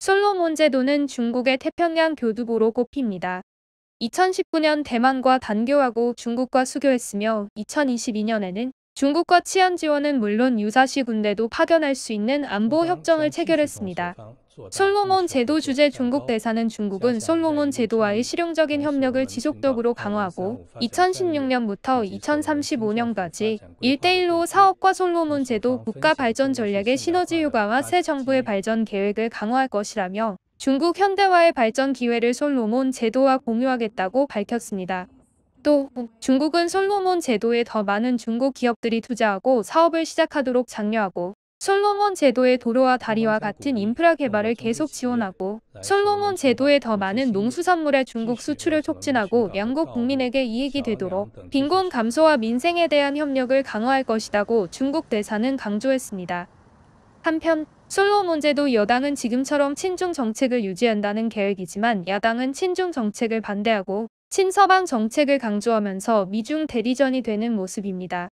솔로몬 제도는 중국의 태평양 교두보로 꼽힙니다. 2019년 대만과 단교하고 중국과 수교했으며 2022년에는 중국과 치안 지원은 물론 유사시 군대도 파견할 수 있는 안보 협정을 체결했습니다. 솔로몬 제도 주재 중국 대사는 중국은 솔로몬 제도와의 실용적인 협력을 지속적으로 강화하고 2016년부터 2035년까지 1대1로 사업과 솔로몬 제도 국가 발전 전략의 시너지 효과와 새 정부의 발전 계획을 강화할 것이라며 중국 현대화의 발전 기회를 솔로몬 제도와 공유하겠다고 밝혔습니다. 또 중국은 솔로몬 제도에 더 많은 중국 기업들이 투자하고 사업을 시작하도록 장려하고 솔로몬 제도의 도로와 그 다리와 같은 인프라 그 개발을 계속 지원하고 솔로몬 제도에 더 많은 농수산물의 중국 수출을 촉진하고 양국 국민에게 이익이 되도록 빈곤 감소와 민생에 대한 협력을 강화할 것이라고 중국 대사는 강조했습니다. 한편 솔로몬 제도 여당은 지금처럼 친중 정책을 유지한다는 계획이지만 야당은 친중 정책을 반대하고 친서방 정책을 강조하면서 미중 대리전이 되는 모습입니다.